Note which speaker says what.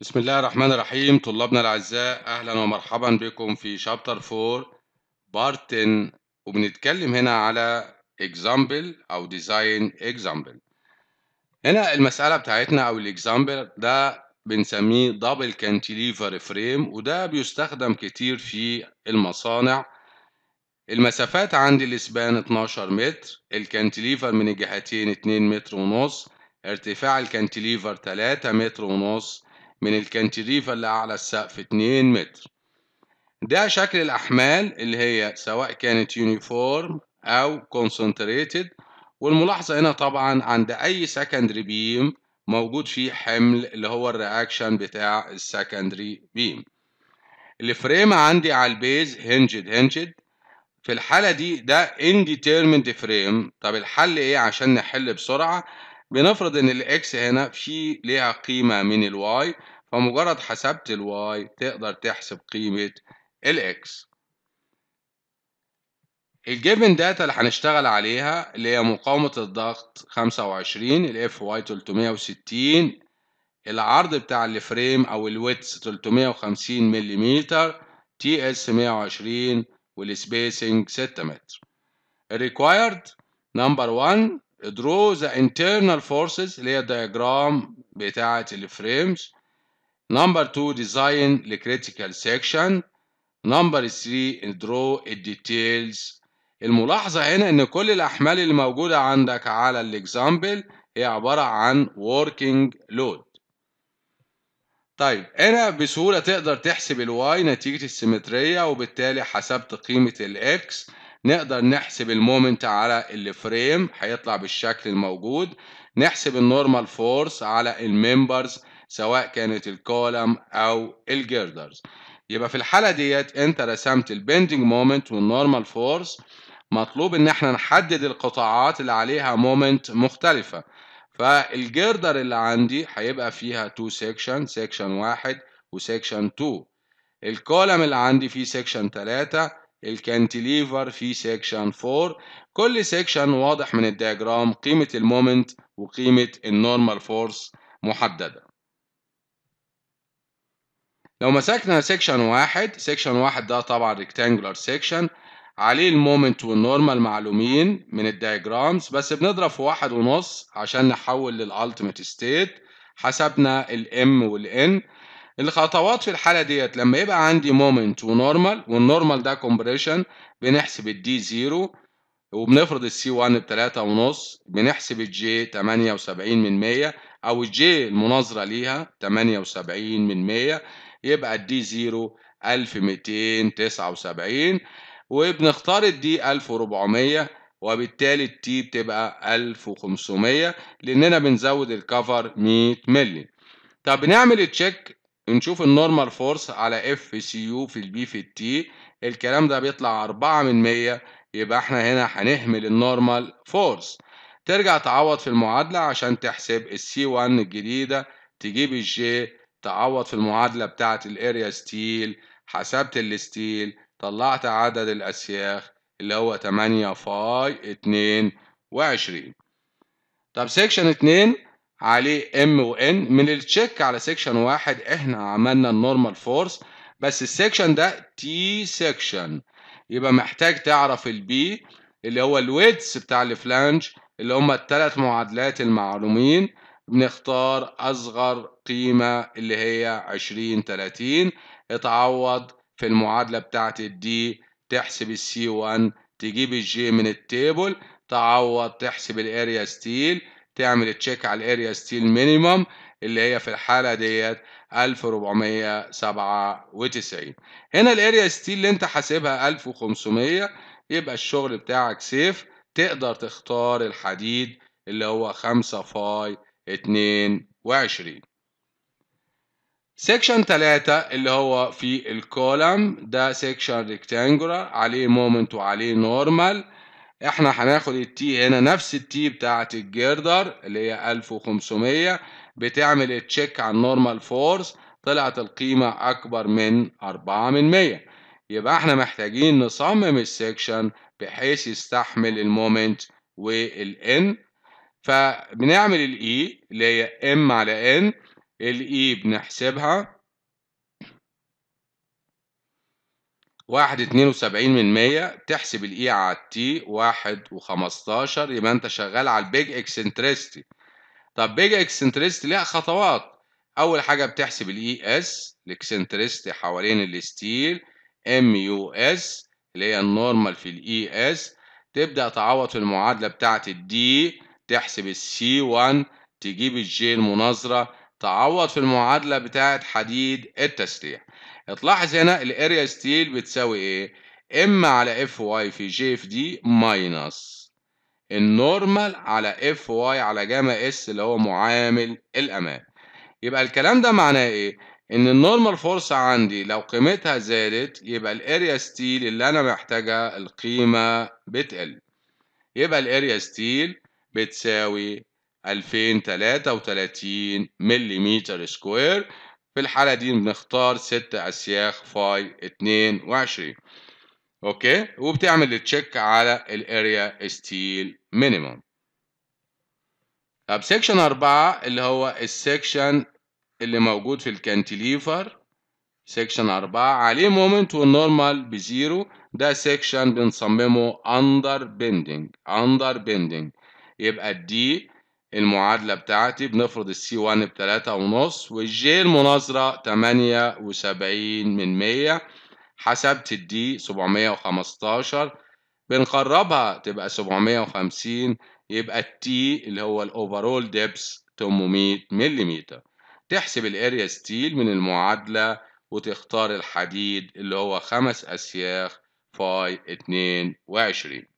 Speaker 1: بسم الله الرحمن الرحيم طلابنا الأعزاء أهلا ومرحبا بكم في شابتر 4 بارت 10 وبنتكلم هنا على اكزامبل أو ديزاين اكزامبل هنا المسألة بتاعتنا أو الاكزامبل ده بنسميه دبل كانتيليفر فريم وده بيستخدم كتير في المصانع المسافات عند الإسبان 12 متر الكانتيليفر من الجهتين 2 متر ونص ارتفاع الكانتيليفر 3 متر ونص من اللي أعلى السقف 2 متر ده شكل الأحمال اللي هي سواء كانت يونيفورم أو كونسنتريتد والملاحظة هنا طبعا عند أي سكندري بيم موجود فيه حمل اللي هو الرياكشن بتاع السكندري بيم الفريم عندي على البيز هنجد هنجد في الحالة دي ده indetermined فريم طب الحل ايه عشان نحل بسرعة بنفرض ان الاكس هنا في ليها قيمة من الواي فمجرد حسبت الواي تقدر تحسب قيمة الاكس الجيفن داتا اللي هنشتغل عليها اللي هي مقاومة الضغط 25 الاف واي 360 العرض بتاع الفريم او الويتس 350 ملم تي اس 120 والسبيسنج 6 متر الريكوايرد نمبر 1 draw the internal forces اللي هي الدياجرام بتاعة الفريمز number 2 design the critical section number 3 draw the details الملاحظة هنا ان كل الاحمال اللي موجودة عندك على الاكزامبل هي عبارة عن working load طيب هنا بسهولة تقدر تحسب الواي نتيجة السيمترية وبالتالي حسبت قيمة الاكس نقدر نحسب المومنت على الفريم هيطلع بالشكل الموجود نحسب النورمال فورس على الممبرز سواء كانت الكولم او الجيردرز يبقى في الحالة ديت انت رسمت البندنج مومنت والنورمال فورس مطلوب ان احنا نحدد القطاعات اللي عليها مومنت مختلفة فالجردر اللي عندي هيبقى فيها تو سيكشن سيكشن واحد وسيكشن 2 الكولم اللي عندي فيه سيكشن 3 الكانتيليفر في سيكشن 4 كل سيكشن واضح من الدياجرام قيمة المومنت وقيمة النورمال فورس محددة لو مسكنا سيكشن واحد سيكشن واحد ده طبعا ريكتانجولار سيكشن عليه المومنت والنورمال معلومين من الدياجرامز بس بنضرب في واحد ونص عشان نحول للالتيميت ستيت حسبنا الام والان الخطوات في الحالة ديت لما يبقى عندي مومنت ونورمال والنورمال ده كومبريشن بنحسب الدي زيرو وبنفرض السي 1 ب 3 ونص بنحسب الجي 78 من 100 او الجي المناظرة ليها 78 من 100 يبقى الدي زيرو 1279 وبنختار الدي 1400 وبالتالي التي بتبقى 1500 لاننا بنزود الكفر 100 مللي طب بنعمل تشيك نشوف النورمال فورس على اف سي يو في البي في التي الكلام ده بيطلع 4 من 100 يبقى احنا هنا هنهمل النورمال فورس ترجع تعوض في المعادلة عشان تحسب السي 1 الجديدة تجيب الجي تعوض في المعادلة بتاعة الاريا ستيل حسبت الستيل طلعت عدد الأسياخ اللي هو 8 فاي 22 طب سيكشن 2 عليه ام وان من التشيك على سيكشن واحد احنا عملنا النورمال فورس بس السيكشن ده تي سيكشن يبقى محتاج تعرف البي اللي هو الويتس بتاع الفلانج اللي هما التلات معادلات المعلومين بنختار أصغر قيمة اللي هي 20 30 اتعوض في المعادلة بتاعت الدي تحسب السي 1 تجيب الجي من التيبل تعوض تحسب الاريا ستيل تعمل تشيك على الاريا ستيل مينيمم اللي هي في الحاله ديت 1497 هنا الاريا ستيل اللي انت حاسبها 1500 يبقى الشغل بتاعك سيف تقدر تختار الحديد اللي هو 5 فاي 22 سيكشن 3 اللي هو في الكولم ده سيكشن ريكتانجولار عليه مومنت وعليه نورمال احنا هناخد التي هنا نفس التي بتاعه الجردر اللي هي 1500 بتعمل تشيك على النورمال فورس طلعت القيمة أكبر من 4 من 100 يبقى احنا محتاجين نصمم السكشن بحيث يستحمل المومنت والان فبنعمل الاي e اللي هي ام على ان الاي e بنحسبها واحد اتنين وسبعين من مية تحسب الاي على e التي واحد وخمستاشر يبقى انت شغال على البيج اكسنتريستي طب بيج اكسنتريستي ليها خطوات اول حاجة بتحسب الاي اس e الاكسنتريستي حوالين الستيل ام يو اس اللي هي النورمال في الاي اس e تبدأ تعوض في المعادلة بتاعة الدي تحسب السي وان تجيب الجي المناظرة تعوض في المعادلة بتاعة حديد التسليح تلاحظ هنا الاريا ستيل بتساوي ايه اما على اف واي في جي في دي ماينس النورمال على اف واي على جاما اس اللي هو معامل الامان يبقى الكلام ده معناه ايه ان النورمال فورس عندي لو قيمتها زادت يبقى الاريا ستيل اللي انا محتاجها القيمه بتقل يبقى الاريا ستيل بتساوي 2033 ملم سكوير في الحالة دي بنختار ست أسياخ فاي اتنين وعشرين أوكي وبتعمل تشيك على الأريا ستيل مينيموم طب سيكشن أربعة اللي هو السيكشن اللي موجود في الكانتيليفر سيكشن أربعة عليه مومنت والنورمال بزيرو ده سيكشن بنصممه أندر بيندنج أندر بيندنج يبقى الدي المعادلة بتاعتي بنفرض السي 1 بتلاتة ونص والجي المناظرة تمانية وسبعين من مية حسبت الدي سبعمية وخمستاشر بنقربها تبقى سبعمية وخمسين يبقى التي اللي هو الأوفرول ديبس تمومية مليمتر تحسب الاريا ستيل من المعادلة وتختار الحديد اللي هو خمس أسياخ فاي اتنين وعشرين